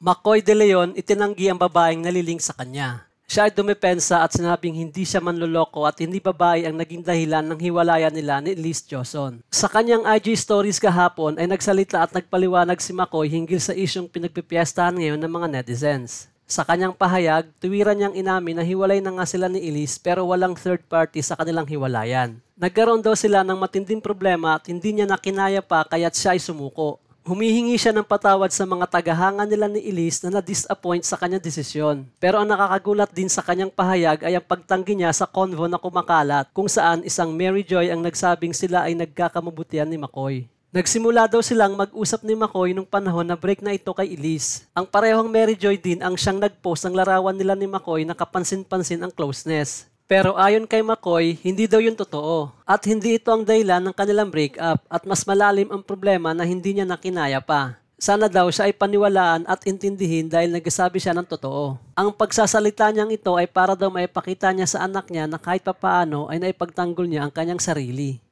Macoy de Leon itinanggi ang babaeng naliling sa kanya. Siya ay dumepensa at sinabing hindi siya manloloko at hindi babae ang naging dahilan ng hiwalayan nila ni Elise Johnson. Sa kanyang IG stories kahapon ay nagsalita at nagpaliwanag si Makoy hinggil sa isyong pinagpipiestahan ngayon ng mga netizens. Sa kanyang pahayag, tuwiran niyang inamin na hiwalay na nga sila ni Elise pero walang third party sa kanilang hiwalayan. Nagkaroon daw sila ng matinding problema at hindi niya nakinaya pa kaya't siya ay sumuko. Humihingi siya ng patawad sa mga tagahanga nila ni Elise na na-disappoint sa kanyang desisyon. Pero ang nakakagulat din sa kanyang pahayag ay ang pagtanggi niya sa konvo na kumakalat kung saan isang Mary Joy ang nagsabing sila ay nagkakamabutihan ni McCoy. Nagsimula daw silang mag-usap ni McCoy nung panahon na break na ito kay Elise. Ang parehong Mary Joy din ang siyang nag-post ng larawan nila ni McCoy na kapansin-pansin ang closeness. Pero ayon kay McCoy, hindi daw yun totoo. At hindi ito ang dahilan ng kanilang breakup at mas malalim ang problema na hindi niya nakinaya pa. Sana daw siya ay paniwalaan at intindihin dahil nagsasabi siya ng totoo. Ang pagsasalita niyang ito ay para daw maipakita niya sa anak niya na kahit papaano ay naipagtanggol niya ang kanyang sarili.